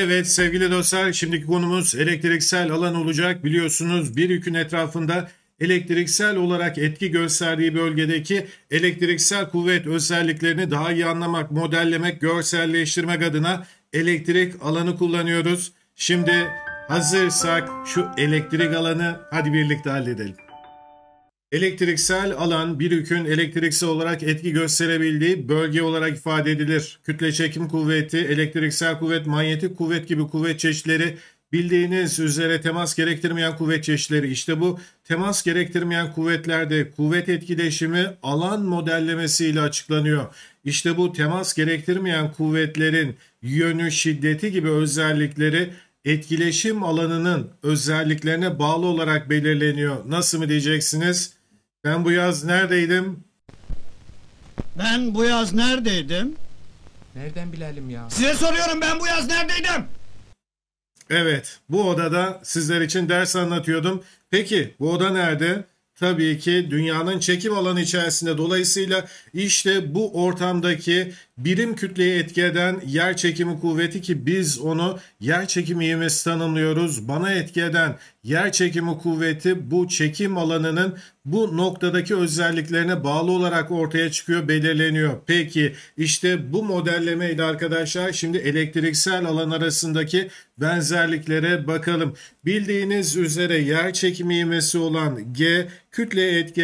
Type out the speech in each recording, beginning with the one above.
Evet sevgili dostlar şimdiki konumuz elektriksel alan olacak. Biliyorsunuz bir yükün etrafında elektriksel olarak etki gösterdiği bölgedeki elektriksel kuvvet özelliklerini daha iyi anlamak, modellemek, görselleştirmek adına elektrik alanı kullanıyoruz. Şimdi hazırsak şu elektrik alanı hadi birlikte halledelim. Elektriksel alan bir yükün elektriksel olarak etki gösterebildiği bölge olarak ifade edilir. Kütle çekim kuvveti, elektriksel kuvvet, manyetik kuvvet gibi kuvvet çeşitleri bildiğiniz üzere temas gerektirmeyen kuvvet çeşitleri. İşte bu temas gerektirmeyen kuvvetlerde kuvvet etkileşimi alan modellemesi ile açıklanıyor. İşte bu temas gerektirmeyen kuvvetlerin yönü, şiddeti gibi özellikleri etkileşim alanının özelliklerine bağlı olarak belirleniyor. Nasıl mı diyeceksiniz? Ben bu yaz neredeydim? Ben bu yaz neredeydim? Nereden bilelim ya? Size soruyorum ben bu yaz neredeydim? Evet, bu odada sizler için ders anlatıyordum. Peki bu oda nerede? Tabii ki dünyanın çekim alanı içerisinde. Dolayısıyla işte bu ortamdaki birim kütleye etki yer çekimi kuvveti ki biz onu yer çekimi ivmesi tanımlıyoruz. Bana etki yer çekimi kuvveti bu çekim alanının bu noktadaki özelliklerine bağlı olarak ortaya çıkıyor, belirleniyor. Peki işte bu modellemeydi arkadaşlar. Şimdi elektriksel alan arasındaki benzerliklere bakalım. Bildiğiniz üzere yer çekimi ivmesi olan G kütle etki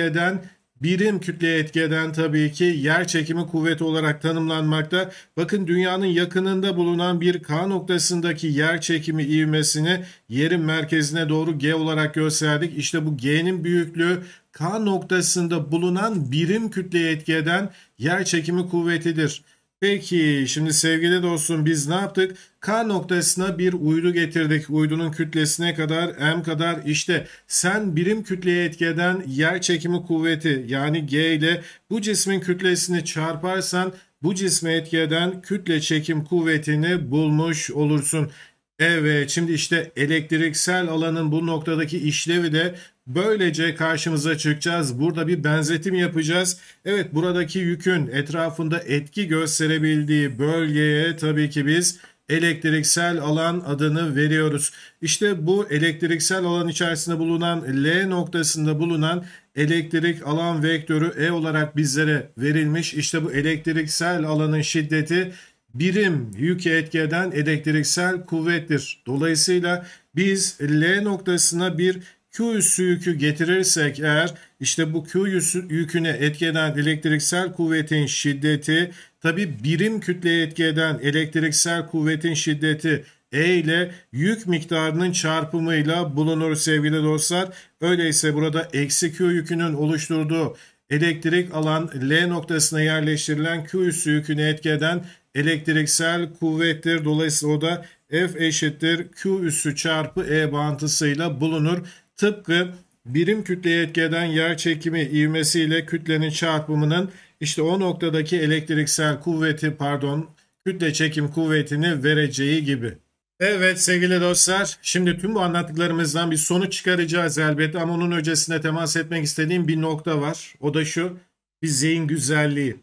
birim kütleye etki eden tabii ki yer çekimi kuvveti olarak tanımlanmakta. Bakın dünyanın yakınında bulunan bir K noktasındaki yer çekimi ivmesini yerin merkezine doğru G olarak gösterdik. İşte bu G'nin büyüklüğü K noktasında bulunan birim kütleye etki eden yer çekimi kuvvetidir. Peki şimdi sevgili dostum biz ne yaptık? K noktasına bir uydu getirdik. Uydunun kütlesine kadar M kadar işte sen birim kütleye etki eden yer çekimi kuvveti yani G ile bu cismin kütlesini çarparsan bu cisme etki eden kütle çekim kuvvetini bulmuş olursun. Evet şimdi işte elektriksel alanın bu noktadaki işlevi de böylece karşımıza çıkacağız. Burada bir benzetim yapacağız. Evet buradaki yükün etrafında etki gösterebildiği bölgeye tabii ki biz elektriksel alan adını veriyoruz. İşte bu elektriksel alan içerisinde bulunan L noktasında bulunan elektrik alan vektörü E olarak bizlere verilmiş. İşte bu elektriksel alanın şiddeti birim yük etkeden elektriksel kuvvettir. Dolayısıyla biz L noktasına bir Q üssü yükü getirirsek eğer işte bu Q yüküne etkeden elektriksel kuvvetin şiddeti tabi birim kütleye etkeden elektriksel kuvvetin şiddeti E ile yük miktarının çarpımıyla bulunur sevgili dostlar. Öyleyse burada eksi Q yükünün oluşturduğu elektrik alan L noktasına yerleştirilen Q üssü yüküne etkeden elektriksel kuvvettir. Dolayısıyla o da F eşittir Q üssü çarpı E bağıntısıyla bulunur. Tıpkı birim kütleye etkeden yer çekimi ivmesiyle kütlenin çarpımının işte o noktadaki elektriksel kuvveti pardon kütle çekim kuvvetini vereceği gibi. Evet sevgili dostlar şimdi tüm bu anlattıklarımızdan bir sonuç çıkaracağız elbette ama onun öncesinde temas etmek istediğim bir nokta var. O da şu fiziğin güzelliği.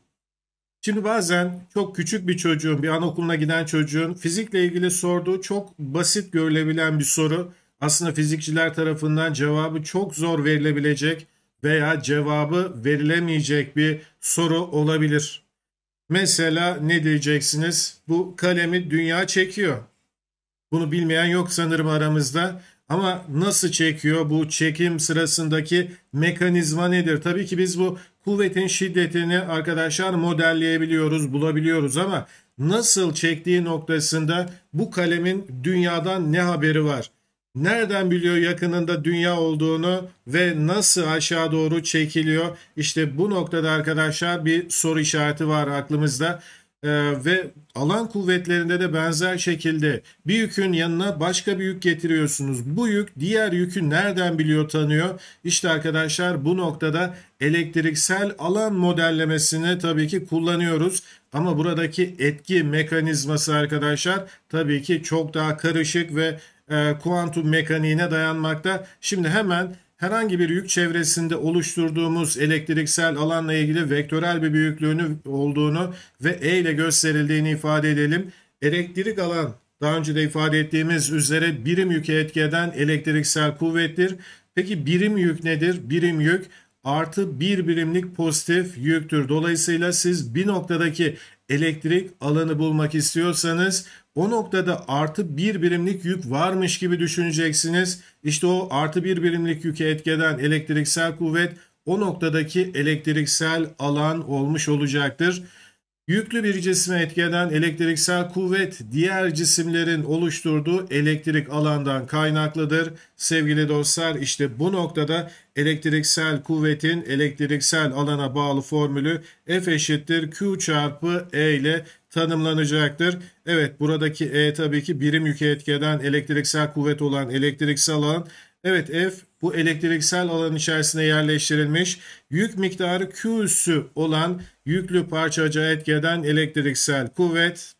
Şimdi bazen çok küçük bir çocuğun, bir anaokuluna giden çocuğun fizikle ilgili sorduğu çok basit görülebilen bir soru aslında fizikçiler tarafından cevabı çok zor verilebilecek veya cevabı verilemeyecek bir soru olabilir. Mesela ne diyeceksiniz? Bu kalemi dünya çekiyor. Bunu bilmeyen yok sanırım aramızda. Ama nasıl çekiyor bu çekim sırasındaki mekanizma nedir? Tabii ki biz bu kuvvetin şiddetini arkadaşlar modelleyebiliyoruz, bulabiliyoruz ama nasıl çektiği noktasında bu kalemin dünyadan ne haberi var? Nereden biliyor yakınında dünya olduğunu ve nasıl aşağı doğru çekiliyor? İşte bu noktada arkadaşlar bir soru işareti var aklımızda. Ee, ve alan kuvvetlerinde de benzer şekilde bir yükün yanına başka bir yük getiriyorsunuz. Bu yük diğer yükü nereden biliyor tanıyor? İşte arkadaşlar bu noktada elektriksel alan modellemesini tabii ki kullanıyoruz. Ama buradaki etki mekanizması arkadaşlar tabii ki çok daha karışık ve e, kuantum mekaniğine dayanmakta. Şimdi hemen herhangi bir yük çevresinde oluşturduğumuz elektriksel alanla ilgili vektörel bir büyüklüğünü olduğunu ve E ile gösterildiğini ifade edelim. Elektrik alan daha önce de ifade ettiğimiz üzere birim yükü etki eden elektriksel kuvvettir. Peki birim yük nedir? Birim yük artı bir birimlik pozitif yüktür. Dolayısıyla siz bir noktadaki elektrik alanı bulmak istiyorsanız o noktada artı bir birimlik yük varmış gibi düşüneceksiniz. İşte o artı bir birimlik yüke etkeden elektriksel kuvvet o noktadaki elektriksel alan olmuş olacaktır. Yüklü bir cisme etki eden elektriksel kuvvet diğer cisimlerin oluşturduğu elektrik alandan kaynaklıdır. Sevgili dostlar işte bu noktada elektriksel kuvvetin elektriksel alana bağlı formülü F eşittir Q çarpı E ile tanımlanacaktır. Evet buradaki E tabii ki birim yükü etki eden elektriksel kuvvet olan elektriksel alan Evet F bu elektriksel alan içerisinde yerleştirilmiş yük miktarı Q'sü olan yüklü parçacığa etkeden elektriksel kuvvet.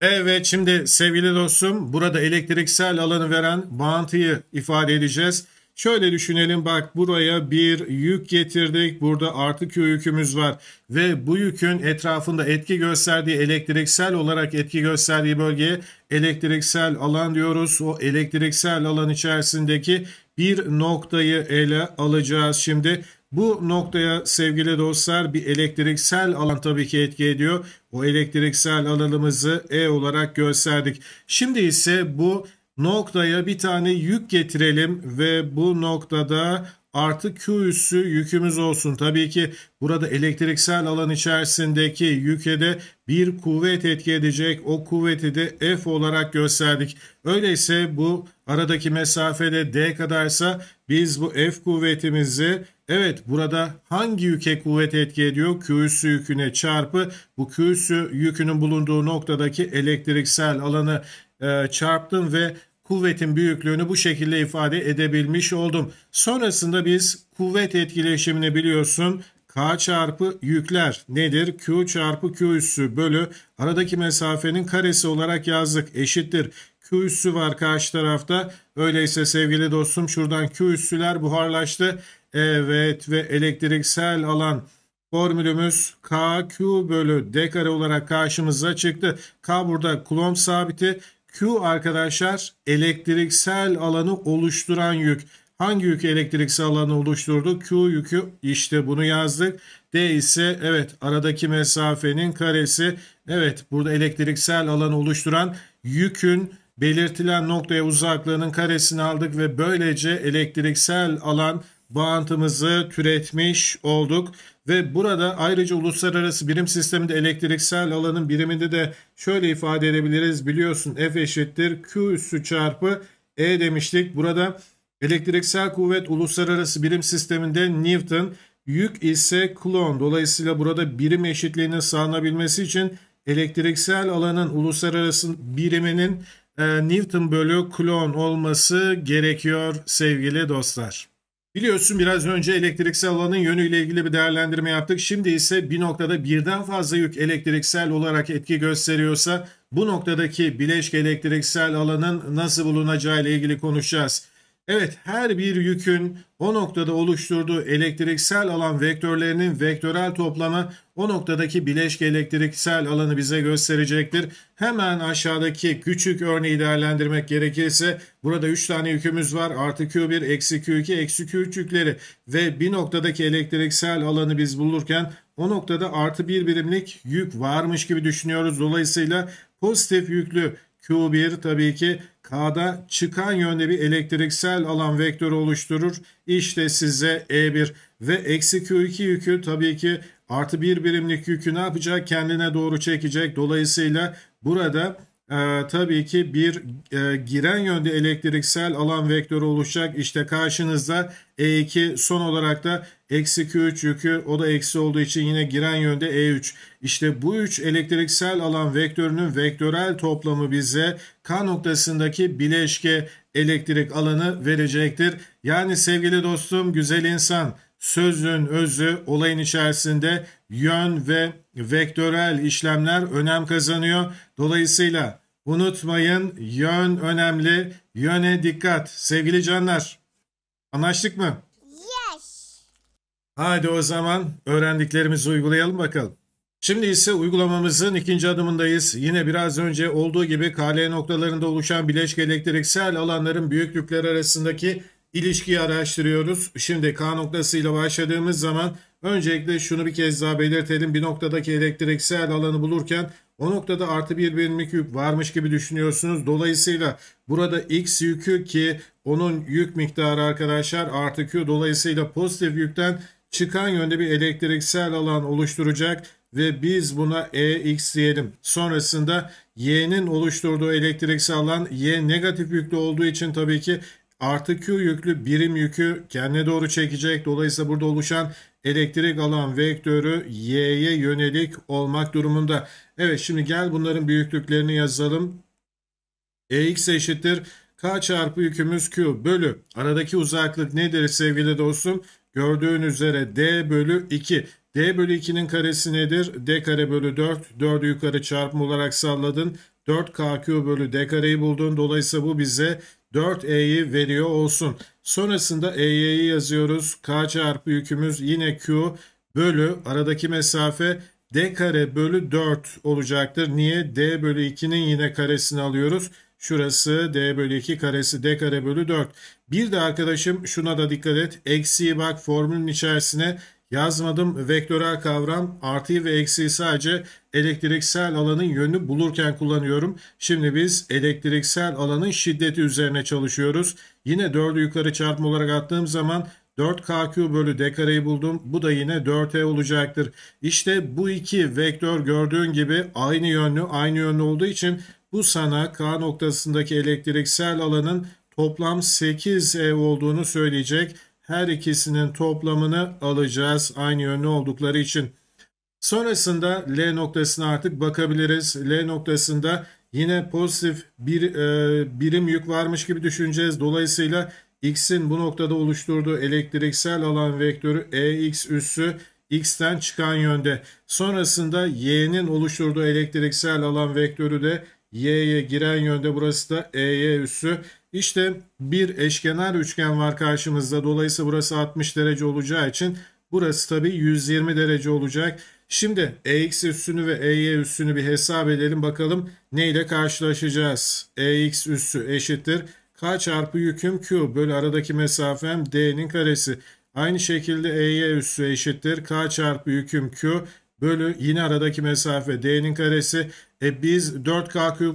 Evet şimdi sevgili dostum burada elektriksel alanı veren bağıntıyı ifade edeceğiz. Şöyle düşünelim bak buraya bir yük getirdik. Burada artı Q yükümüz var ve bu yükün etrafında etki gösterdiği elektriksel olarak etki gösterdiği bölgeye elektriksel alan diyoruz. O elektriksel alan içerisindeki bir noktayı ele alacağız şimdi. Bu noktaya sevgili dostlar bir elektriksel alan tabii ki etki ediyor. O elektriksel alanımızı E olarak gösterdik. Şimdi ise bu noktaya bir tane yük getirelim ve bu noktada artı Q üssü yükümüz olsun. Tabii ki burada elektriksel alan içerisindeki yüke de bir kuvvet etki edecek. O kuvveti de F olarak gösterdik. Öyleyse bu aradaki mesafede D kadarsa biz bu F kuvvetimizi evet burada hangi yüke kuvvet etki ediyor? Q üssü yüküne çarpı bu Q üssü yükünün bulunduğu noktadaki elektriksel alanı e, çarptım ve kuvvetin büyüklüğünü bu şekilde ifade edebilmiş oldum. Sonrasında biz kuvvet etkileşimini biliyorsun K çarpı yükler nedir? Q çarpı Q üssü bölü aradaki mesafenin karesi olarak yazdık eşittir. Q üssü var karşı tarafta. Öyleyse sevgili dostum şuradan Q üssüler buharlaştı. Evet ve elektriksel alan formülümüz KQ bölü D kare olarak karşımıza çıktı. K burada kulomb sabiti Q arkadaşlar elektriksel alanı oluşturan yük. Hangi yük elektriksel alanı oluşturdu? Q yükü işte bunu yazdık. D ise evet aradaki mesafenin karesi. Evet burada elektriksel alanı oluşturan yükün belirtilen noktaya uzaklığının karesini aldık ve böylece elektriksel alan bağıntımızı türetmiş olduk. Ve burada ayrıca uluslararası birim sisteminde elektriksel alanın biriminde de şöyle ifade edebiliriz. Biliyorsun F eşittir Q üssü çarpı E demiştik. Burada elektriksel kuvvet uluslararası birim sisteminde Newton, yük ise klon. Dolayısıyla burada birim eşitliğinin sağlanabilmesi için elektriksel alanın uluslararası biriminin e, Newton bölü klon olması gerekiyor sevgili dostlar. Biliyorsun biraz önce elektriksel alanın yönüyle ilgili bir değerlendirme yaptık. Şimdi ise bir noktada birden fazla yük elektriksel olarak etki gösteriyorsa bu noktadaki bileşik elektriksel alanın nasıl bulunacağı ile ilgili konuşacağız. Evet her bir yükün o noktada oluşturduğu elektriksel alan vektörlerinin vektörel toplamı o noktadaki bileşke elektriksel alanı bize gösterecektir. Hemen aşağıdaki küçük örneği değerlendirmek gerekirse burada 3 tane yükümüz var. Artı Q1, eksi Q2, eksi Q3 yükleri ve bir noktadaki elektriksel alanı biz bulurken o noktada artı bir birimlik yük varmış gibi düşünüyoruz. Dolayısıyla pozitif yüklü Q1 tabii ki K'da çıkan yönde bir elektriksel alan vektörü oluşturur. İşte size E1 ve eksi Q2 yükü tabii ki artı bir birimlik yükü ne yapacak? Kendine doğru çekecek. Dolayısıyla burada e, tabii ki bir e, giren yönde elektriksel alan vektörü oluşacak. İşte karşınızda E2 son olarak da eksi Q3 yükü o da eksi olduğu için yine giren yönde E3. İşte bu üç elektriksel alan vektörünün vektörel toplamı bize K noktasındaki bileşke elektrik alanı verecektir. Yani sevgili dostum güzel insan sözün özü olayın içerisinde yön ve vektörel işlemler önem kazanıyor. Dolayısıyla unutmayın yön önemli, yöne dikkat. Sevgili canlar anlaştık mı? Yes. Hadi o zaman öğrendiklerimizi uygulayalım bakalım. Şimdi ise uygulamamızın ikinci adımındayız. Yine biraz önce olduğu gibi KL noktalarında oluşan bileşik elektriksel alanların büyüklükler arasındaki ilişkiyi araştırıyoruz. Şimdi K noktasıyla başladığımız zaman öncelikle şunu bir kez daha belirtelim. Bir noktadaki elektriksel alanı bulurken o noktada artı bir birimlik yük varmış gibi düşünüyorsunuz. Dolayısıyla burada x yükü ki onun yük miktarı arkadaşlar artı q dolayısıyla pozitif yükten çıkan yönde bir elektriksel alan oluşturacak ve biz buna EX diyelim. Sonrasında Y'nin oluşturduğu elektriksel alan Y negatif yüklü olduğu için tabii ki artı Q yüklü birim yükü kendine doğru çekecek. Dolayısıyla burada oluşan elektrik alan vektörü Y'ye yönelik olmak durumunda. Evet şimdi gel bunların büyüklüklerini yazalım. EX eşittir. K çarpı yükümüz Q bölü. Aradaki uzaklık nedir sevgili dostum? Gördüğün üzere D bölü 2. D bölü 2'nin karesi nedir? D kare bölü 4. 4'ü yukarı çarpma olarak salladın. 4KQ bölü D kareyi buldun. Dolayısıyla bu bize 4E'yi veriyor olsun. Sonrasında EY'yi yazıyoruz. K çarpı yükümüz yine Q bölü aradaki mesafe D kare bölü 4 olacaktır. Niye? D bölü 2'nin yine karesini alıyoruz. Şurası D bölü 2 karesi D kare bölü 4. Bir de arkadaşım şuna da dikkat et. Eksiyi bak formülün içerisine yazmadım. Vektörel kavram artı ve eksi sadece elektriksel alanın yönünü bulurken kullanıyorum. Şimdi biz elektriksel alanın şiddeti üzerine çalışıyoruz. Yine 4'ü yukarı çarpma olarak attığım zaman 4KQ bölü D kareyi buldum. Bu da yine 4E olacaktır. İşte bu iki vektör gördüğün gibi aynı yönlü aynı yönlü olduğu için bu sana K noktasındaki elektriksel alanın toplam 8E olduğunu söyleyecek her ikisinin toplamını alacağız aynı yönlü oldukları için. Sonrasında L noktasına artık bakabiliriz. L noktasında yine pozitif bir e, birim yük varmış gibi düşüneceğiz. Dolayısıyla X'in bu noktada oluşturduğu elektriksel alan vektörü EX üssü X'ten çıkan yönde. Sonrasında Y'nin oluşturduğu elektriksel alan vektörü de Y'ye giren yönde burası da EY üssü. İşte bir eşkenar üçgen var karşımızda. Dolayısıyla burası 60 derece olacağı için burası tabii 120 derece olacak. Şimdi EX üssünü ve EY üssünü bir hesap edelim bakalım neyle karşılaşacağız. EX üssü eşittir. K çarpı yüküm Q bölü aradaki mesafem D'nin karesi. Aynı şekilde EY üssü eşittir. K çarpı yüküm Q bölü yine aradaki mesafe D'nin karesi. E biz 4K küp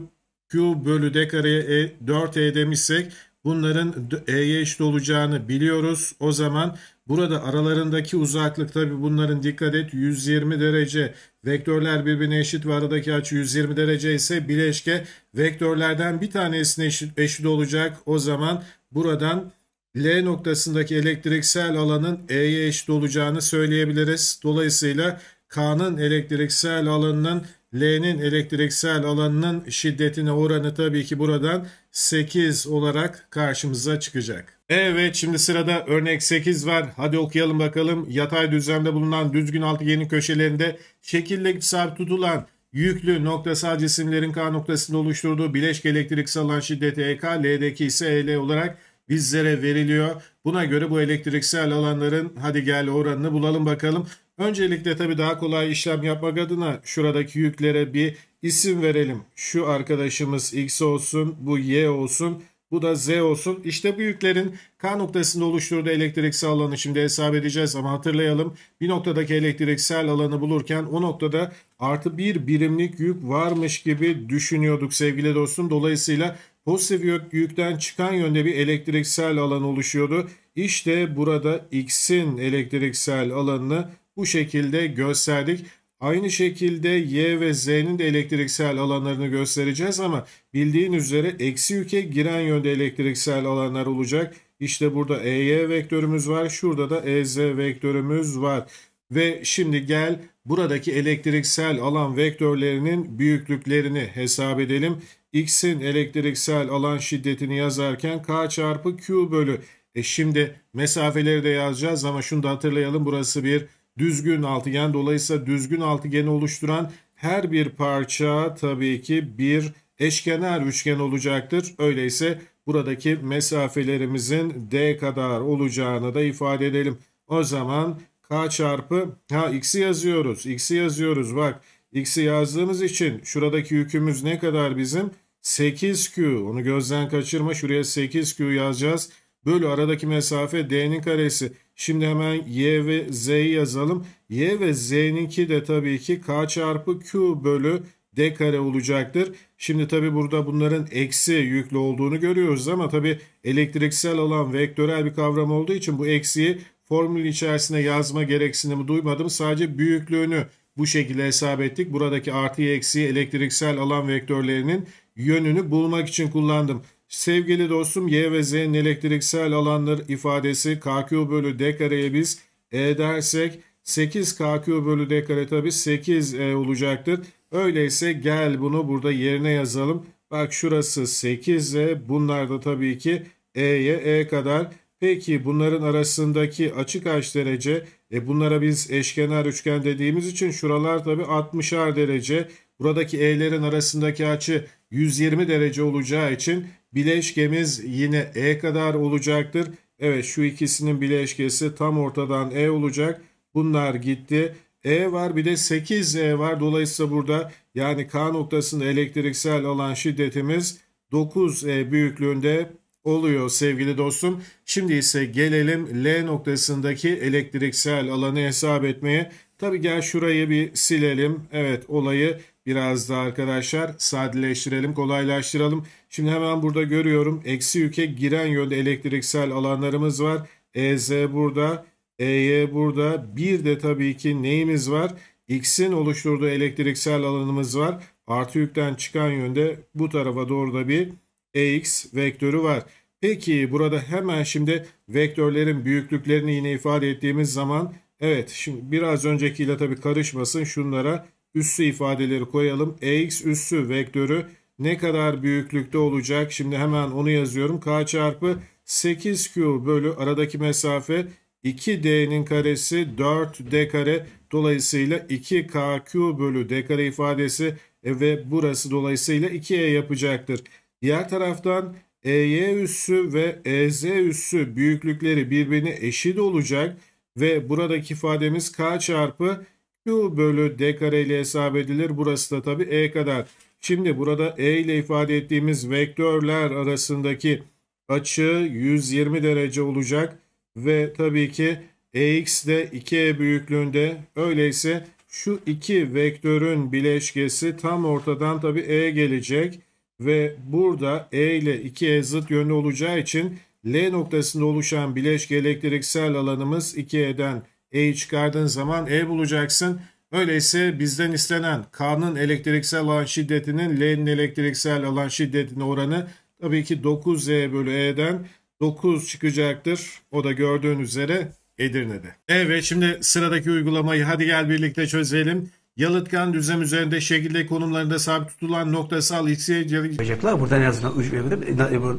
Q bölü D kareye e, 4E demişsek bunların E'ye eşit olacağını biliyoruz. O zaman burada aralarındaki uzaklık tabi bunların dikkat et 120 derece vektörler birbirine eşit ve aradaki açı 120 derece ise bileşke vektörlerden bir tanesine eşit, eşit olacak. O zaman buradan L noktasındaki elektriksel alanın E'ye eşit olacağını söyleyebiliriz. Dolayısıyla K'nın elektriksel alanının L'nin elektriksel alanının şiddetine oranı tabii ki buradan 8 olarak karşımıza çıkacak. Evet şimdi sırada örnek 8 var. Hadi okuyalım bakalım. Yatay düzlemde bulunan düzgün altıgenin köşelerinde şekille sabit tutulan yüklü noktasal cisimlerin K noktasında oluşturduğu bileşke elektriksel alan şiddeti EK, L'deki ise EL olarak bizlere veriliyor. Buna göre bu elektriksel alanların hadi gel oranını bulalım bakalım. Öncelikle tabii daha kolay işlem yapmak adına şuradaki yüklere bir isim verelim. Şu arkadaşımız X olsun, bu Y olsun, bu da Z olsun. İşte bu yüklerin K noktasında oluşturduğu elektriksel alanı şimdi hesap edeceğiz ama hatırlayalım. Bir noktadaki elektriksel alanı bulurken o noktada artı bir birimlik yük varmış gibi düşünüyorduk sevgili dostum. Dolayısıyla pozitif yükten çıkan yönde bir elektriksel alan oluşuyordu. İşte burada X'in elektriksel alanını bu şekilde gösterdik. Aynı şekilde Y ve Z'nin de elektriksel alanlarını göstereceğiz ama bildiğin üzere eksi yüke giren yönde elektriksel alanlar olacak. İşte burada EY vektörümüz var. Şurada da EZ vektörümüz var. Ve şimdi gel buradaki elektriksel alan vektörlerinin büyüklüklerini hesap edelim. X'in elektriksel alan şiddetini yazarken K çarpı Q bölü. E şimdi mesafeleri de yazacağız ama şunu da hatırlayalım burası bir düzgün altıgen. Dolayısıyla düzgün altıgeni oluşturan her bir parça tabii ki bir eşkenar üçgen olacaktır. Öyleyse buradaki mesafelerimizin d kadar olacağını da ifade edelim. O zaman k çarpı ha x'i yazıyoruz. X'i yazıyoruz bak. X'i yazdığımız için şuradaki yükümüz ne kadar bizim? 8q. Onu gözden kaçırma. Şuraya 8q yazacağız. Bölü aradaki mesafe d'nin karesi. Şimdi hemen Y ve Z'yi yazalım. Y ve Z'ninki de tabii ki K çarpı Q bölü D kare olacaktır. Şimdi tabii burada bunların eksi yüklü olduğunu görüyoruz ama tabii elektriksel alan vektörel bir kavram olduğu için bu eksiyi formül içerisine yazma gereksinimi duymadım. Sadece büyüklüğünü bu şekilde hesap ettik. Buradaki artı eksiği elektriksel alan vektörlerinin yönünü bulmak için kullandım. Sevgili dostum Y ve Z'nin elektriksel alanlar ifadesi KQ bölü D kareye biz E dersek 8 KQ bölü D kare tabi 8 E olacaktır. Öyleyse gel bunu burada yerine yazalım. Bak şurası 8 E bunlar da tabii ki E'ye E kadar. Peki bunların arasındaki açı kaç derece? E bunlara biz eşkenar üçgen dediğimiz için şuralar tabi 60'ar derece. Buradaki E'lerin arasındaki açı 120 derece olacağı için bileşkemiz yine E kadar olacaktır. Evet şu ikisinin bileşkesi tam ortadan E olacak. Bunlar gitti. E var bir de 8 E var. Dolayısıyla burada yani K noktasında elektriksel alan şiddetimiz 9 E büyüklüğünde oluyor sevgili dostum. Şimdi ise gelelim L noktasındaki elektriksel alanı hesap etmeye. Tabi gel şurayı bir silelim. Evet olayı Biraz da arkadaşlar sadeleştirelim, kolaylaştıralım. Şimdi hemen burada görüyorum. Eksi yüke giren yönde elektriksel alanlarımız var. EZ burada, EY burada. Bir de tabii ki neyimiz var? X'in oluşturduğu elektriksel alanımız var. Artı yükten çıkan yönde bu tarafa doğru da bir EX vektörü var. Peki burada hemen şimdi vektörlerin büyüklüklerini yine ifade ettiğimiz zaman evet şimdi biraz öncekiyle tabii karışmasın şunlara üssü ifadeleri koyalım. Ex üssü vektörü ne kadar büyüklükte olacak? Şimdi hemen onu yazıyorum. K çarpı 8Q bölü aradaki mesafe 2D'nin karesi 4D kare. Dolayısıyla 2KQ bölü D kare ifadesi e, ve burası dolayısıyla 2E yapacaktır. Diğer taraftan EY üssü ve EZ üssü büyüklükleri birbirine eşit olacak ve buradaki ifademiz K çarpı Q bölü D kare ile hesap edilir. Burası da tabi E kadar. Şimdi burada E ile ifade ettiğimiz vektörler arasındaki açı 120 derece olacak. Ve tabii ki EX de 2E büyüklüğünde. Öyleyse şu iki vektörün bileşkesi tam ortadan tabi E gelecek. Ve burada E ile 2E zıt yönlü olacağı için L noktasında oluşan bileşke elektriksel alanımız 2E'den E'yi çıkardığın zaman E bulacaksın. Öyleyse bizden istenen K'nın elektriksel alan şiddetinin L'nin elektriksel alan şiddetine oranı tabii ki 9Z bölü E'den 9 çıkacaktır. O da gördüğün üzere Edirne'de. Evet şimdi sıradaki uygulamayı hadi gel birlikte çözelim. Yalıtkan düzlem üzerinde şekilde konumlarında sabit tutulan noktasal hissiyacılık. Burada en azından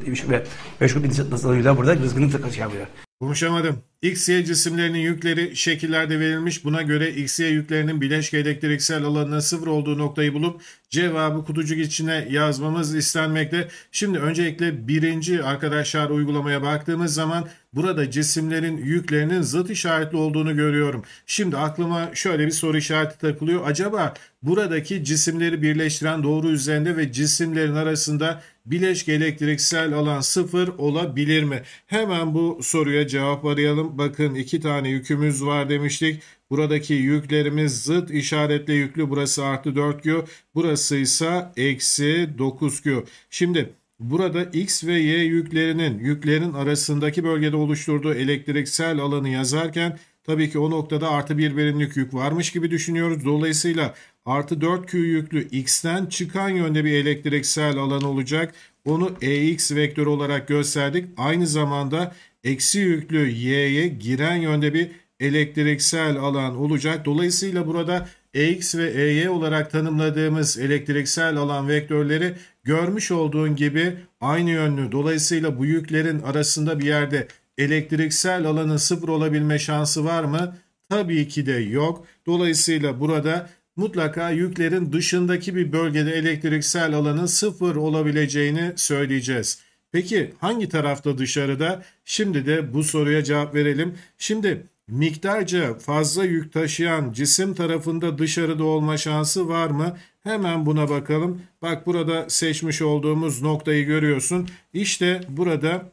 3 ve meşgul bir nasıl burada rızkını şey yapıyor. Konuşamadım. X, Y cisimlerinin yükleri şekillerde verilmiş. Buna göre X, Y yüklerinin bileşke elektriksel alanına sıfır olduğu noktayı bulup cevabı kutucuk içine yazmamız istenmekte. Şimdi öncelikle birinci arkadaşlar uygulamaya baktığımız zaman burada cisimlerin yüklerinin zıt işaretli olduğunu görüyorum. Şimdi aklıma şöyle bir soru işareti takılıyor. Acaba buradaki cisimleri birleştiren doğru üzerinde ve cisimlerin arasında bileşke elektriksel alan sıfır olabilir mi? Hemen bu soruya cevap arayalım. Bakın iki tane yükümüz var demiştik. Buradaki yüklerimiz zıt işaretle yüklü. Burası artı 4Q. Burası ise eksi 9Q. Şimdi Burada X ve Y yüklerinin yüklerin arasındaki bölgede oluşturduğu elektriksel alanı yazarken Tabii ki o noktada artı bir verimlilik yük varmış gibi düşünüyoruz. Dolayısıyla artı 4Q yüklü X'ten çıkan yönde bir elektriksel alan olacak. Onu EX vektörü olarak gösterdik. Aynı zamanda eksi yüklü Y'ye giren yönde bir elektriksel alan olacak. Dolayısıyla burada EX ve EY olarak tanımladığımız elektriksel alan vektörleri görmüş olduğun gibi aynı yönlü. Dolayısıyla bu yüklerin arasında bir yerde elektriksel alanı sıfır olabilme şansı var mı? Tabii ki de yok. Dolayısıyla burada mutlaka yüklerin dışındaki bir bölgede elektriksel alanın sıfır olabileceğini söyleyeceğiz. Peki hangi tarafta dışarıda? Şimdi de bu soruya cevap verelim. Şimdi miktarca fazla yük taşıyan cisim tarafında dışarıda olma şansı var mı? Hemen buna bakalım. Bak burada seçmiş olduğumuz noktayı görüyorsun. İşte burada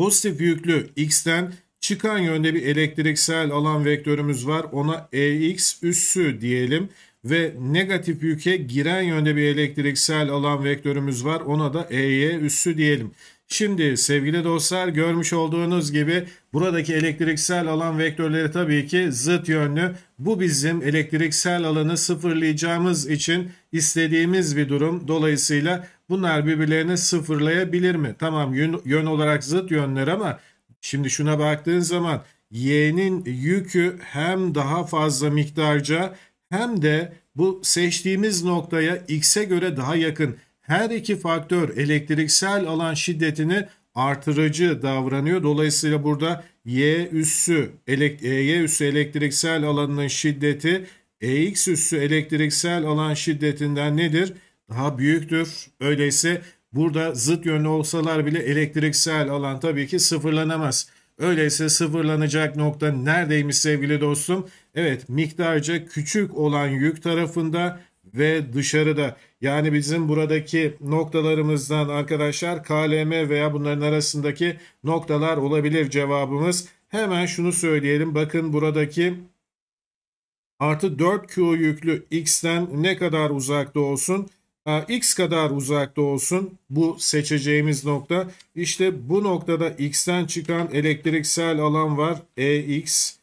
Pozitif yüklü x'ten çıkan yönde bir elektriksel alan vektörümüz var. Ona ex üssü diyelim ve negatif yüke giren yönde bir elektriksel alan vektörümüz var. Ona da ey üssü diyelim. Şimdi sevgili dostlar görmüş olduğunuz gibi buradaki elektriksel alan vektörleri tabii ki zıt yönlü. Bu bizim elektriksel alanı sıfırlayacağımız için istediğimiz bir durum. Dolayısıyla Bunlar birbirlerini sıfırlayabilir mi? Tamam yön, yön olarak zıt yönler ama şimdi şuna baktığın zaman Y'nin yükü hem daha fazla miktarca hem de bu seçtiğimiz noktaya X'e göre daha yakın. Her iki faktör elektriksel alan şiddetini artırıcı davranıyor. Dolayısıyla burada Y üssü, e, y üssü elektriksel alanının şiddeti EX üssü elektriksel alan şiddetinden nedir? daha büyüktür. Öyleyse burada zıt yönlü olsalar bile elektriksel alan tabii ki sıfırlanamaz. Öyleyse sıfırlanacak nokta neredeymiş sevgili dostum? Evet miktarca küçük olan yük tarafında ve dışarıda. Yani bizim buradaki noktalarımızdan arkadaşlar KLM veya bunların arasındaki noktalar olabilir cevabımız. Hemen şunu söyleyelim. Bakın buradaki artı 4Q yüklü X'ten ne kadar uzakta olsun? x kadar uzakta olsun bu seçeceğimiz nokta. İşte bu noktada x'ten çıkan elektriksel alan var ex.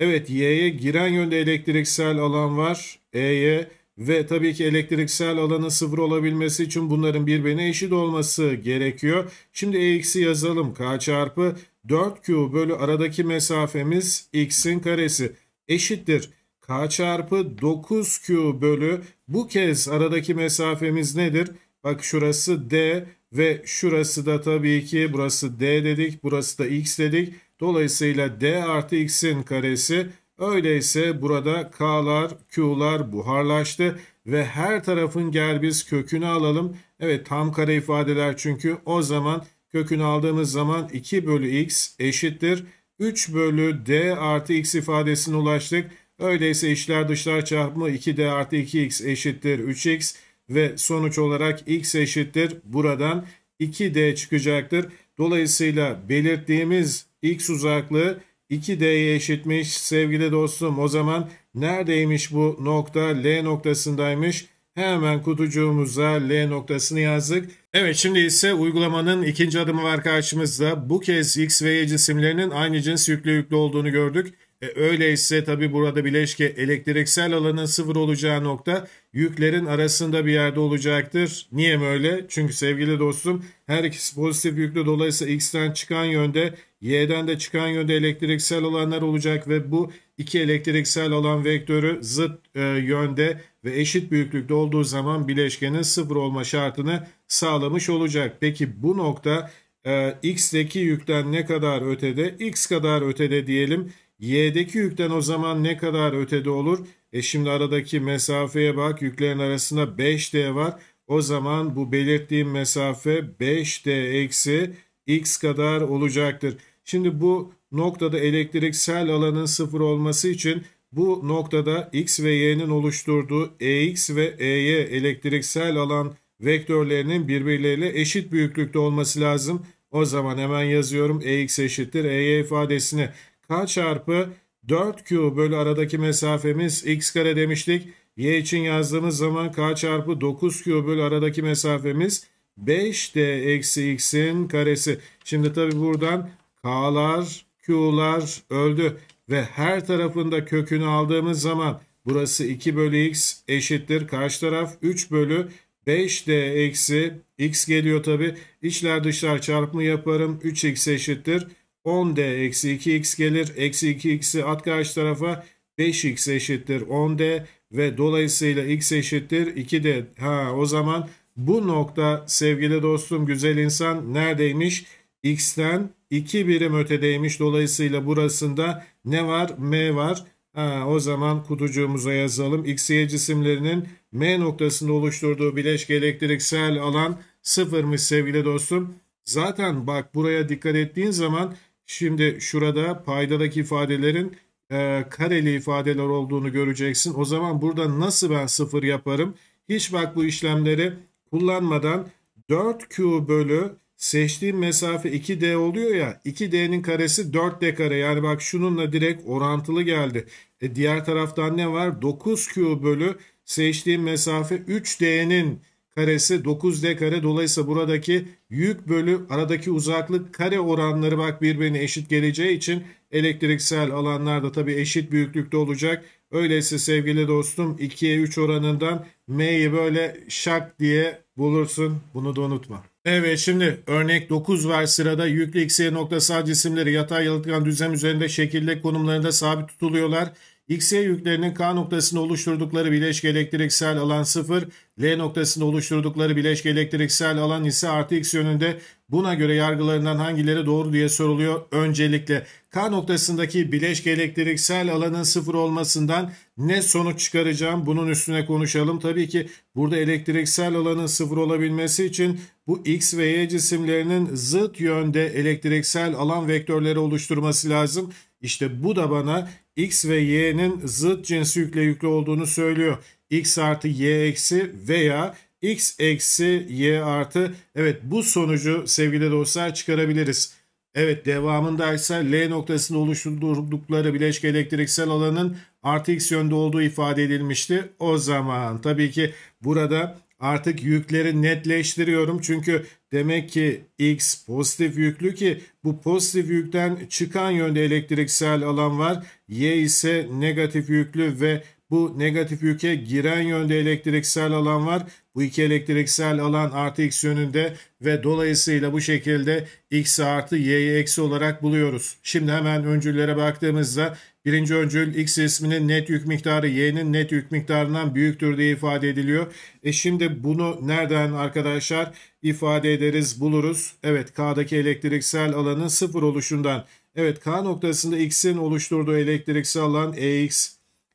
Evet y'ye giren yönde elektriksel alan var e'ye ve tabii ki elektriksel alanın sıfır olabilmesi için bunların birbirine eşit olması gerekiyor. Şimdi eksi yazalım k çarpı 4q bölü aradaki mesafemiz x'in karesi eşittir k çarpı 9q bölü bu kez aradaki mesafemiz nedir? Bak şurası d ve şurası da tabii ki burası d dedik burası da x dedik. Dolayısıyla d artı x'in karesi öyleyse burada k'lar q'lar buharlaştı ve her tarafın gel biz kökünü alalım. Evet tam kare ifadeler çünkü o zaman kökünü aldığımız zaman 2 bölü x eşittir. 3 bölü d artı x ifadesine ulaştık. Öyleyse içler dışlar çarpımı 2D artı 2X eşittir 3X ve sonuç olarak X eşittir buradan 2D çıkacaktır. Dolayısıyla belirttiğimiz X uzaklığı 2D'ye eşitmiş sevgili dostum. O zaman neredeymiş bu nokta? L noktasındaymış. Hemen kutucuğumuza L noktasını yazdık. Evet şimdi ise uygulamanın ikinci adımı var karşımızda. Bu kez X ve Y cisimlerinin aynı cins yüklü yüklü olduğunu gördük. E, öyleyse tabii burada bileşke elektriksel alanın sıfır olacağı nokta yüklerin arasında bir yerde olacaktır. Niye böyle? Çünkü sevgili dostum her ikisi pozitif yüklü dolayısıyla x'ten çıkan yönde y'den de çıkan yönde elektriksel alanlar olacak ve bu iki elektriksel alan vektörü zıt e, yönde ve eşit büyüklükte olduğu zaman bileşkenin sıfır olma şartını sağlamış olacak. Peki bu nokta e, x'deki yükten ne kadar ötede? x kadar ötede diyelim. Y'deki yükten o zaman ne kadar ötede olur? E şimdi aradaki mesafeye bak. Yüklerin arasında 5D var. O zaman bu belirttiğim mesafe 5D eksi X kadar olacaktır. Şimdi bu noktada elektriksel alanın sıfır olması için bu noktada X ve Y'nin oluşturduğu EX ve EY elektriksel alan vektörlerinin birbirleriyle eşit büyüklükte olması lazım. O zaman hemen yazıyorum EX eşittir EY ifadesini k çarpı 4q bölü aradaki mesafemiz x kare demiştik. y için yazdığımız zaman k çarpı 9q bölü aradaki mesafemiz 5d eksi x'in karesi. Şimdi tabi buradan k'lar q'lar öldü ve her tarafında kökünü aldığımız zaman burası 2 bölü x eşittir. Karşı taraf 3 bölü 5d eksi x geliyor tabi. İçler dışlar çarpımı yaparım 3x eşittir. 10D eksi 2x gelir. Eksi 2x'i at karşı tarafa 5x eşittir 10D ve dolayısıyla x eşittir 2D. Ha o zaman bu nokta sevgili dostum güzel insan neredeymiş? X'ten 2 birim ötedeymiş. Dolayısıyla burasında ne var? M var. Ha, o zaman kutucuğumuza yazalım. X'ye cisimlerinin M noktasında oluşturduğu bileşke elektriksel alan sıfırmış sevgili dostum. Zaten bak buraya dikkat ettiğin zaman Şimdi şurada paydadaki ifadelerin e, kareli ifadeler olduğunu göreceksin. O zaman burada nasıl ben sıfır yaparım? Hiç bak bu işlemleri kullanmadan 4Q bölü seçtiğim mesafe 2D oluyor ya 2D'nin karesi 4D kare yani bak şununla direkt orantılı geldi. E diğer taraftan ne var? 9Q bölü seçtiğim mesafe 3D'nin karesi 9D kare. Dolayısıyla buradaki yük bölü aradaki uzaklık kare oranları bak birbirine eşit geleceği için elektriksel alanlar da tabii eşit büyüklükte olacak. Öyleyse sevgili dostum 2'ye 3 oranından M'yi böyle şak diye bulursun. Bunu da unutma. Evet şimdi örnek 9 var sırada yüklü x, y noktasal cisimleri yatay yalıtkan düzlem üzerinde şekilde konumlarında sabit tutuluyorlar. XY yüklerinin K noktasını oluşturdukları bileşke elektriksel alan 0, L noktasını oluşturdukları bileşke elektriksel alan ise artı X yönünde. Buna göre yargılarından hangileri doğru diye soruluyor. Öncelikle K noktasındaki bileşke elektriksel alanın 0 olmasından ne sonuç çıkaracağım bunun üstüne konuşalım. Tabii ki burada elektriksel alanın 0 olabilmesi için bu X ve Y cisimlerinin zıt yönde elektriksel alan vektörleri oluşturması lazım. İşte bu da bana x ve y'nin zıt cins yükle yüklü olduğunu söylüyor. x artı y eksi veya x eksi y artı evet bu sonucu sevgili dostlar çıkarabiliriz. Evet devamındaysa L noktasında oluşturdukları bileşke elektriksel alanın artı x yönde olduğu ifade edilmişti. O zaman tabii ki burada artık yükleri netleştiriyorum. Çünkü demek ki X pozitif yüklü ki bu pozitif yükten çıkan yönde elektriksel alan var. Y ise negatif yüklü ve bu negatif yüke giren yönde elektriksel alan var. Bu iki elektriksel alan artı x yönünde ve dolayısıyla bu şekilde x artı y'yi eksi olarak buluyoruz. Şimdi hemen öncüllere baktığımızda Birinci öncül X isminin net yük miktarı Y'nin net yük miktarından büyüktür diye ifade ediliyor. E şimdi bunu nereden arkadaşlar ifade ederiz buluruz. Evet K'daki elektriksel alanın sıfır oluşundan. Evet K noktasında X'in oluşturduğu elektriksel alan EX.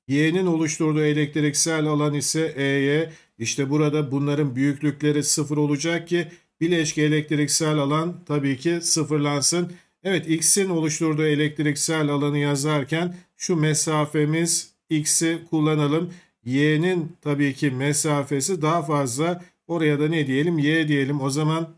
Y'nin oluşturduğu elektriksel alan ise EY. İşte burada bunların büyüklükleri sıfır olacak ki bileşke elektriksel alan tabii ki sıfırlansın. Evet x'in oluşturduğu elektriksel alanı yazarken şu mesafemiz x'i kullanalım. y'nin tabii ki mesafesi daha fazla. Oraya da ne diyelim? y diyelim. O zaman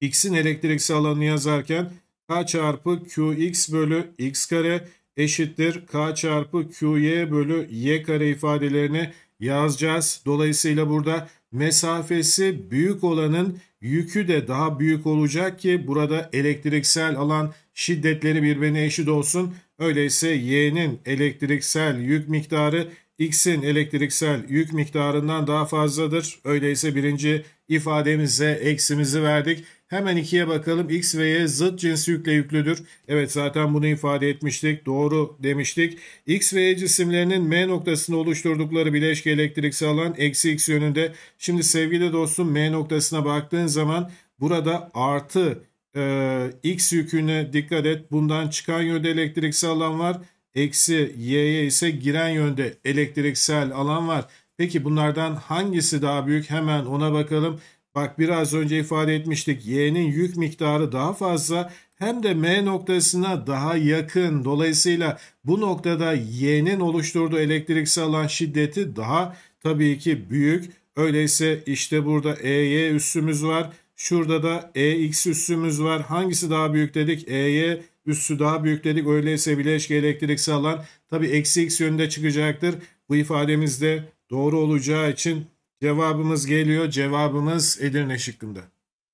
x'in elektriksel alanını yazarken k çarpı qx bölü x kare eşittir k çarpı qy bölü y kare ifadelerini yazacağız. Dolayısıyla burada mesafesi büyük olanın yükü de daha büyük olacak ki burada elektriksel alan şiddetleri birbirine eşit olsun. Öyleyse Y'nin elektriksel yük miktarı X'in elektriksel yük miktarından daha fazladır. Öyleyse birinci ifademize eksimizi verdik. Hemen ikiye bakalım. X ve Y zıt cins yükle yüklüdür. Evet zaten bunu ifade etmiştik. Doğru demiştik. X ve Y cisimlerinin M noktasında oluşturdukları bileşke elektriksel alan eksi X yönünde. Şimdi sevgili dostum M noktasına baktığın zaman burada artı e, X yüküne dikkat et. Bundan çıkan yönde elektriksel alan var. Eksi Y'ye ise giren yönde elektriksel alan var. Peki bunlardan hangisi daha büyük? Hemen ona bakalım. Bak biraz önce ifade etmiştik y'nin yük miktarı daha fazla hem de M noktasına daha yakın. Dolayısıyla bu noktada y'nin oluşturduğu elektriksel alan şiddeti daha tabii ki büyük. Öyleyse işte burada EY üssümüz var. Şurada da EX üssümüz var. Hangisi daha büyük dedik? EY üssü daha büyük dedik. Öyleyse bileşke elektriksel alan tabii eksi X yönünde çıkacaktır. Bu ifademiz de doğru olacağı için Cevabımız geliyor. Cevabımız Edirne şıkkında.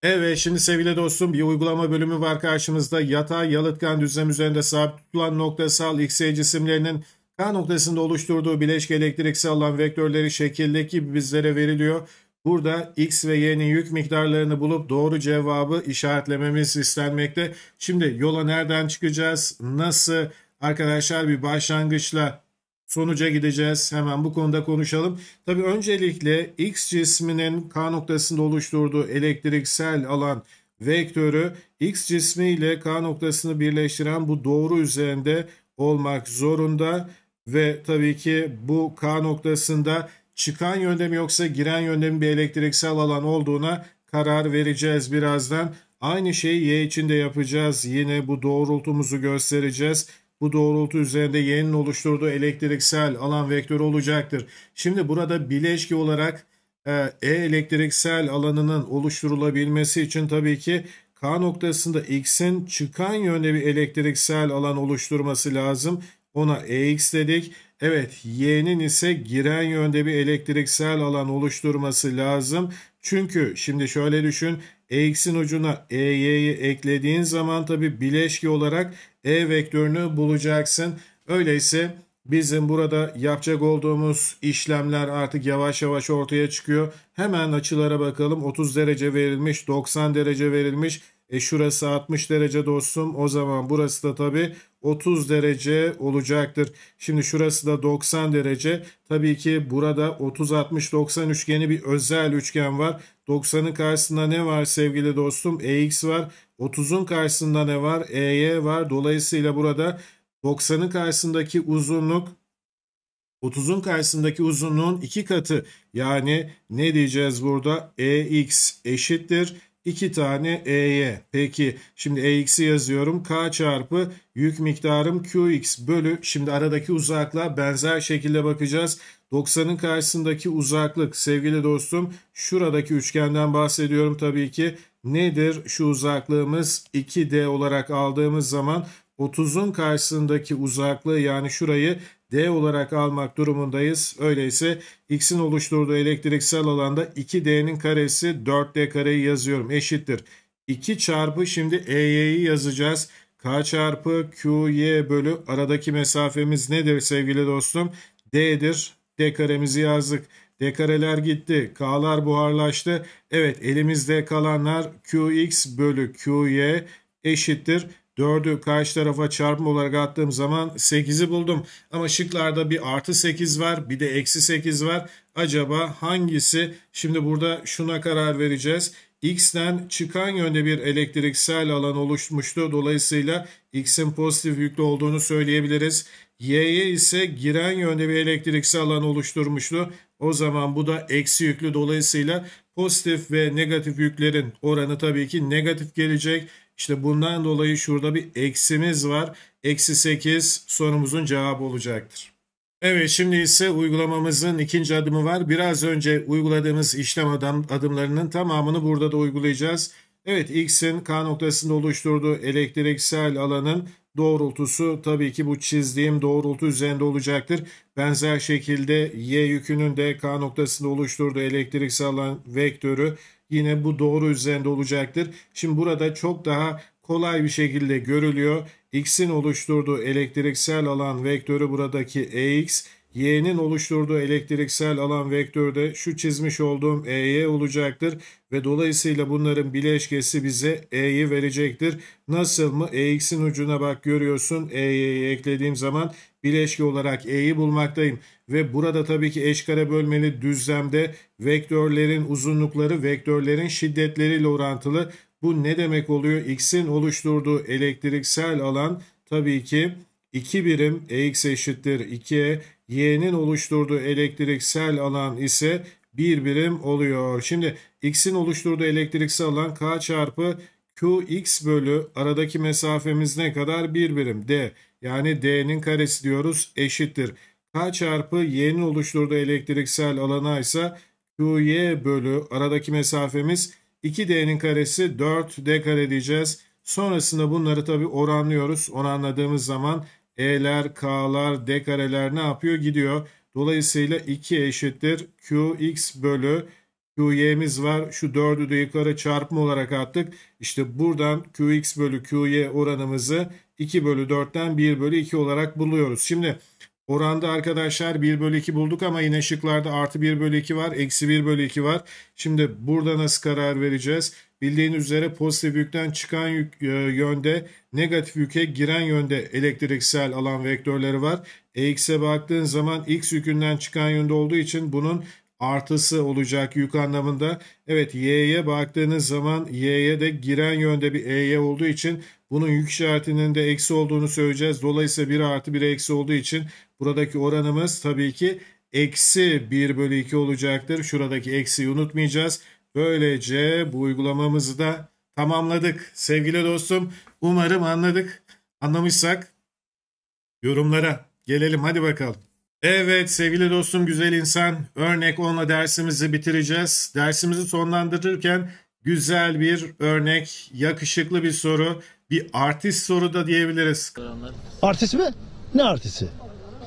Evet şimdi sevgili dostum bir uygulama bölümü var karşımızda. Yatay yalıtkan düzlem üzerinde sabit tutulan noktasal x cisimlerinin K noktasında oluşturduğu bileşke elektriksel alan vektörleri şekildeki bizlere veriliyor. Burada x ve y'nin yük miktarlarını bulup doğru cevabı işaretlememiz istenmekte. Şimdi yola nereden çıkacağız? Nasıl arkadaşlar bir başlangıçla sonuca gideceğiz. Hemen bu konuda konuşalım. Tabi öncelikle X cisminin K noktasında oluşturduğu elektriksel alan vektörü X cismi ile K noktasını birleştiren bu doğru üzerinde olmak zorunda ve tabii ki bu K noktasında çıkan yönde mi yoksa giren yönde mi bir elektriksel alan olduğuna karar vereceğiz birazdan. Aynı şeyi Y için de yapacağız. Yine bu doğrultumuzu göstereceğiz. Bu doğrultu üzerinde Y'nin oluşturduğu elektriksel alan vektörü olacaktır. Şimdi burada bileşki olarak e elektriksel alanının oluşturulabilmesi için tabii ki K noktasında X'in çıkan yönde bir elektriksel alan oluşturması lazım. Ona EX dedik. Evet Y'nin ise giren yönde bir elektriksel alan oluşturması lazım. Çünkü şimdi şöyle düşün. EX'in ucuna EY'yi eklediğin zaman tabi bileşki olarak e vektörünü bulacaksın. Öyleyse bizim burada yapacak olduğumuz işlemler artık yavaş yavaş ortaya çıkıyor. Hemen açılara bakalım. 30 derece verilmiş, 90 derece verilmiş. E şurası 60 derece dostum. O zaman burası da tabii 30 derece olacaktır. Şimdi şurası da 90 derece. Tabii ki burada 30-60-90 üçgeni bir özel üçgen var. 90'ın karşısında ne var sevgili dostum? EX var. 30'un karşısında ne var? EY var. Dolayısıyla burada 90'ın karşısındaki uzunluk 30'un karşısındaki uzunluğun 2 katı. Yani ne diyeceğiz burada? EX eşittir 2 tane EY. Peki şimdi EX'i yazıyorum. K çarpı yük miktarım QX bölü. Şimdi aradaki uzaklığa benzer şekilde bakacağız. 90'ın karşısındaki uzaklık sevgili dostum şuradaki üçgenden bahsediyorum tabii ki nedir? Şu uzaklığımız 2D olarak aldığımız zaman 30'un karşısındaki uzaklığı yani şurayı D olarak almak durumundayız. Öyleyse X'in oluşturduğu elektriksel alanda 2D'nin karesi 4D kareyi yazıyorum eşittir. 2 çarpı şimdi EY'yi yazacağız. K çarpı QY bölü aradaki mesafemiz nedir sevgili dostum? D'dir. D karemizi yazdık. Dekareler gitti. K'lar buharlaştı. Evet elimizde kalanlar Qx bölü Qy eşittir. 4'ü karşı tarafa çarpma olarak attığım zaman 8'i buldum. Ama şıklarda bir artı 8 var bir de eksi 8 var. Acaba hangisi? Şimdi burada şuna karar vereceğiz. X'ten çıkan yönde bir elektriksel alan oluşmuştu. Dolayısıyla X'in pozitif yüklü olduğunu söyleyebiliriz. Y'ye ise giren yönde bir elektriksel alan oluşturmuştu. O zaman bu da eksi yüklü dolayısıyla pozitif ve negatif yüklerin oranı tabii ki negatif gelecek. İşte bundan dolayı şurada bir eksimiz var. Eksi 8 sorumuzun cevabı olacaktır. Evet şimdi ise uygulamamızın ikinci adımı var. Biraz önce uyguladığımız işlem adım, adımlarının tamamını burada da uygulayacağız. Evet x'in k noktasında oluşturduğu elektriksel alanın doğrultusu tabii ki bu çizdiğim doğrultu üzerinde olacaktır. Benzer şekilde y yükünün de k noktasında oluşturduğu elektriksel alan vektörü yine bu doğru üzerinde olacaktır. Şimdi burada çok daha kolay bir şekilde görülüyor. X'in oluşturduğu elektriksel alan vektörü buradaki EX Y'nin oluşturduğu elektriksel alan vektörde şu çizmiş olduğum EY olacaktır ve dolayısıyla bunların bileşkesi bize E'yi verecektir. Nasıl mı? EX'in ucuna bak görüyorsun. EY'yi eklediğim zaman bileşki olarak E'yi bulmaktayım. Ve burada tabii ki eşkare bölmeli düzlemde vektörlerin uzunlukları vektörlerin şiddetleriyle orantılı. Bu ne demek oluyor? X'in oluşturduğu elektriksel alan tabii ki 2 birim Ex eşittir 2'ye y'nin oluşturduğu elektriksel alan ise bir birim oluyor. Şimdi x'in oluşturduğu elektriksel alan k çarpı qx bölü aradaki mesafemiz ne kadar? Bir birim d. Yani d'nin karesi diyoruz eşittir. k çarpı y'nin oluşturduğu elektriksel alana ise qy bölü aradaki mesafemiz 2d'nin karesi 4d kare diyeceğiz. Sonrasında bunları tabi oranlıyoruz. Oranladığımız zaman E'ler, K'lar, D kareler ne yapıyor? Gidiyor. Dolayısıyla 2 eşittir QX bölü QY'miz var. Şu 4'ü de yukarı çarpma olarak attık. İşte buradan QX bölü QY oranımızı 2 bölü 4'ten 1 bölü 2 olarak buluyoruz. Şimdi oranda arkadaşlar 1 bölü 2 bulduk ama yine şıklarda artı 1 bölü 2 var. Eksi 1 bölü 2 var. Şimdi burada nasıl karar vereceğiz? Bildiğin üzere pozitif yükten çıkan yük, e, yönde negatif yüke giren yönde elektriksel alan vektörleri var. EX'e baktığın zaman X yükünden çıkan yönde olduğu için bunun artısı olacak yük anlamında. Evet Y'ye baktığınız zaman Y'ye de giren yönde bir EY olduğu için bunun yük işaretinin de eksi olduğunu söyleyeceğiz. Dolayısıyla 1 artı 1 eksi olduğu için buradaki oranımız tabii ki eksi 1 bölü 2 olacaktır. Şuradaki eksiyi unutmayacağız. Böylece bu uygulamamızı da tamamladık. Sevgili dostum umarım anladık. Anlamışsak yorumlara gelelim hadi bakalım. Evet sevgili dostum güzel insan örnek onla dersimizi bitireceğiz. Dersimizi sonlandırırken güzel bir örnek, yakışıklı bir soru, bir artist soru da diyebiliriz. Artist mi? Ne artisti?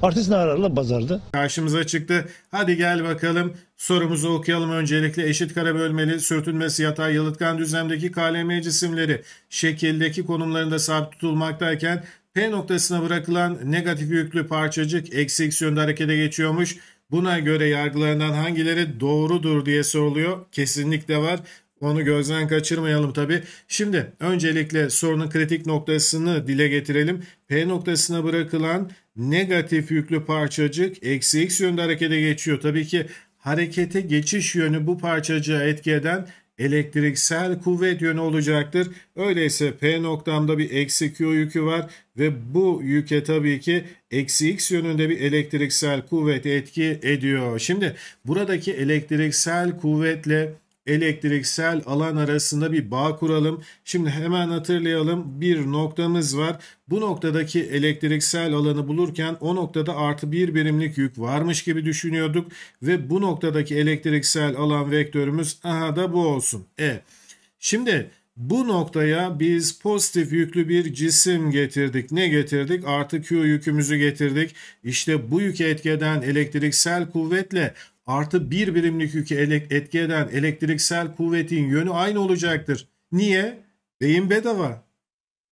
Artist ne ararla lan pazarda? Karşımıza çıktı. Hadi gel bakalım Sorumuzu okuyalım öncelikle eşit kare bölmeli, sürtünmesi yatay, yalıtkan düzlemdeki KLM cisimleri şekildeki konumlarında sabit tutulmaktayken P noktasına bırakılan negatif yüklü parçacık eksi x yönde harekete geçiyormuş. Buna göre yargılarından hangileri doğrudur diye soruluyor. Kesinlikle var. Onu gözden kaçırmayalım tabi. Şimdi öncelikle sorunun kritik noktasını dile getirelim. P noktasına bırakılan negatif yüklü parçacık eksi x yönde harekete geçiyor. Tabii ki harekete geçiş yönü bu parçacığa etki eden elektriksel kuvvet yönü olacaktır. Öyleyse P noktamda bir eksi Q yükü var ve bu yüke tabii ki eksi X yönünde bir elektriksel kuvvet etki ediyor. Şimdi buradaki elektriksel kuvvetle elektriksel alan arasında bir bağ kuralım. Şimdi hemen hatırlayalım bir noktamız var. Bu noktadaki elektriksel alanı bulurken o noktada artı bir birimlik yük varmış gibi düşünüyorduk. Ve bu noktadaki elektriksel alan vektörümüz aha da bu olsun. E. Şimdi bu noktaya biz pozitif yüklü bir cisim getirdik. Ne getirdik? Artı Q yükümüzü getirdik. İşte bu yük etkeden elektriksel kuvvetle artı bir birimlik yükü etki eden elektriksel kuvvetin yönü aynı olacaktır. Niye? Beyin bedava.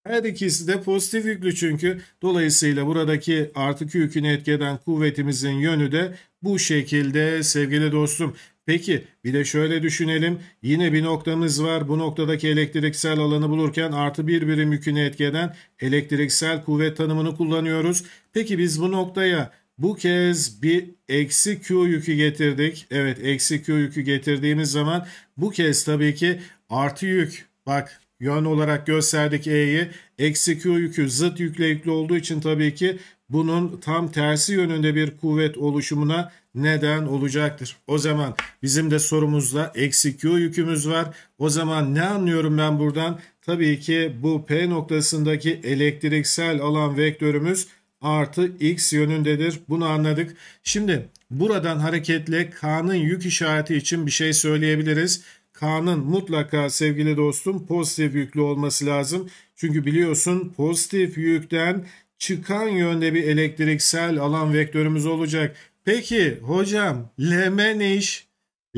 Her ikisi de pozitif yüklü çünkü. Dolayısıyla buradaki artık yükünü etki eden kuvvetimizin yönü de bu şekilde sevgili dostum. Peki bir de şöyle düşünelim. Yine bir noktamız var. Bu noktadaki elektriksel alanı bulurken artı bir birim yükünü etki eden elektriksel kuvvet tanımını kullanıyoruz. Peki biz bu noktaya bu kez bir eksi Q yükü getirdik. Evet eksi Q yükü getirdiğimiz zaman bu kez tabii ki artı yük. Bak yön olarak gösterdik E'yi. Eksi Q yükü zıt yükle yüklü olduğu için tabii ki bunun tam tersi yönünde bir kuvvet oluşumuna neden olacaktır. O zaman bizim de sorumuzda eksi Q yükümüz var. O zaman ne anlıyorum ben buradan? Tabii ki bu P noktasındaki elektriksel alan vektörümüz artı x yönündedir. Bunu anladık. Şimdi buradan hareketle K'nın yük işareti için bir şey söyleyebiliriz. K'nın mutlaka sevgili dostum pozitif yüklü olması lazım. Çünkü biliyorsun pozitif yükten çıkan yönde bir elektriksel alan vektörümüz olacak. Peki hocam L'me ne iş?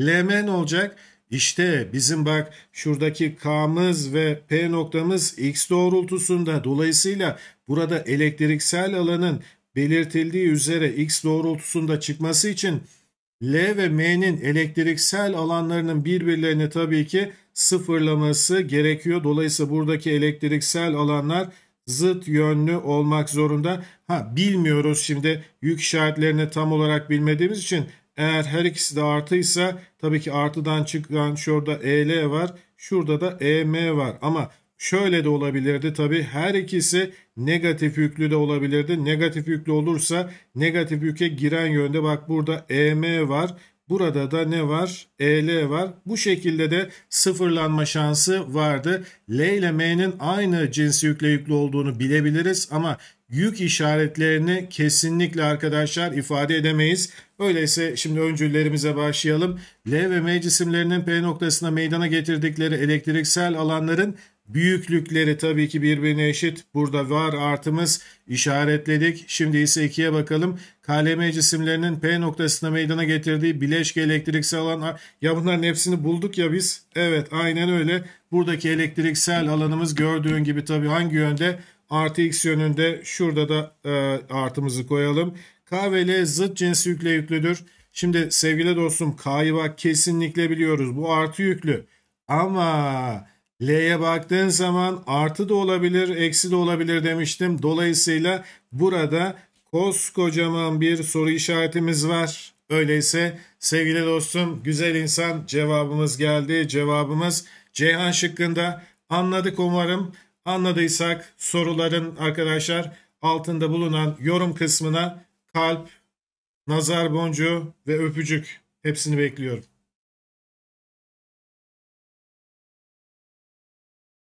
L'me olacak? İşte bizim bak şuradaki K'mız ve P noktamız X doğrultusunda. Dolayısıyla burada elektriksel alanın belirtildiği üzere X doğrultusunda çıkması için L ve M'nin elektriksel alanlarının birbirlerini tabii ki sıfırlaması gerekiyor. Dolayısıyla buradaki elektriksel alanlar zıt yönlü olmak zorunda. Ha bilmiyoruz şimdi yük işaretlerini tam olarak bilmediğimiz için eğer her ikisi de artıysa tabii ki artıdan çıkan şurada EL var. Şurada da EM var. Ama şöyle de olabilirdi tabii her ikisi negatif yüklü de olabilirdi. Negatif yüklü olursa negatif yüke giren yönde bak burada EM var. Burada da ne var? EL var. Bu şekilde de sıfırlanma şansı vardı. L ile M'nin aynı cinsi yükle yüklü olduğunu bilebiliriz ama yük işaretlerini kesinlikle arkadaşlar ifade edemeyiz. Öyleyse şimdi öncüllerimize başlayalım. L ve M cisimlerinin P noktasında meydana getirdikleri elektriksel alanların büyüklükleri tabii ki birbirine eşit. Burada var artımız işaretledik. Şimdi ise 2'ye bakalım. KLM cisimlerinin P noktasında meydana getirdiği bileşke elektriksel alan. Ya bunların hepsini bulduk ya biz. Evet aynen öyle. Buradaki elektriksel alanımız gördüğün gibi tabii hangi yönde? Artı x yönünde şurada da e, artımızı koyalım. K ve L zıt cins yükle yüklüdür. Şimdi sevgili dostum K'yı bak kesinlikle biliyoruz. Bu artı yüklü. Ama L'ye baktığın zaman artı da olabilir, eksi de olabilir demiştim. Dolayısıyla burada koskocaman bir soru işaretimiz var. Öyleyse sevgili dostum, güzel insan cevabımız geldi. Cevabımız Ceyhan şıkkında anladık umarım. Anladıysak soruların arkadaşlar altında bulunan yorum kısmına kalp, nazar boncuğu ve öpücük hepsini bekliyorum.